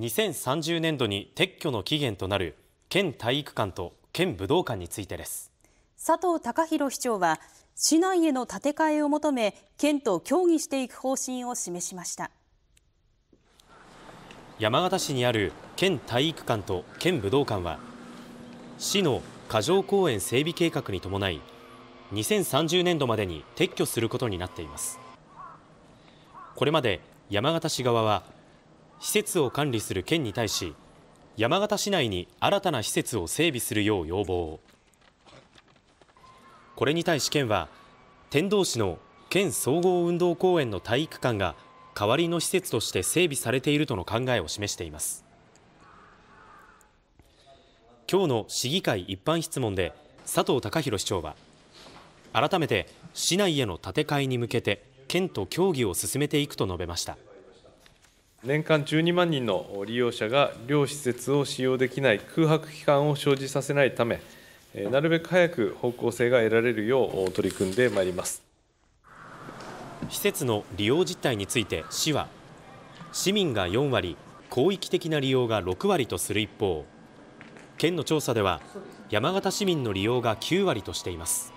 2030年度に撤去の期限となる県体育館と県武道館についてです佐藤孝弘市長は市内への建て替えを求め県と協議していく方針を示しました山形市にある県体育館と県武道館は市の過剰公園整備計画に伴い2030年度までに撤去することになっていますこれまで山形市側は施設を管理する県に対し山形市内に新たな施設を整備するよう要望これに対し県は天童市の県総合運動公園の体育館が代わりの施設として整備されているとの考えを示しています今日の市議会一般質問で佐藤孝弘市長は改めて市内への建て替えに向けて県と協議を進めていくと述べました年間12万人の利用者が両施設を使用できない空白期間を生じさせないため、なるべく早く方向性が得られるよう取り組んでまいります施設の利用実態について市は市民が4割広域的な利用が6割とする一方県の調査では山形市民の利用が9割としています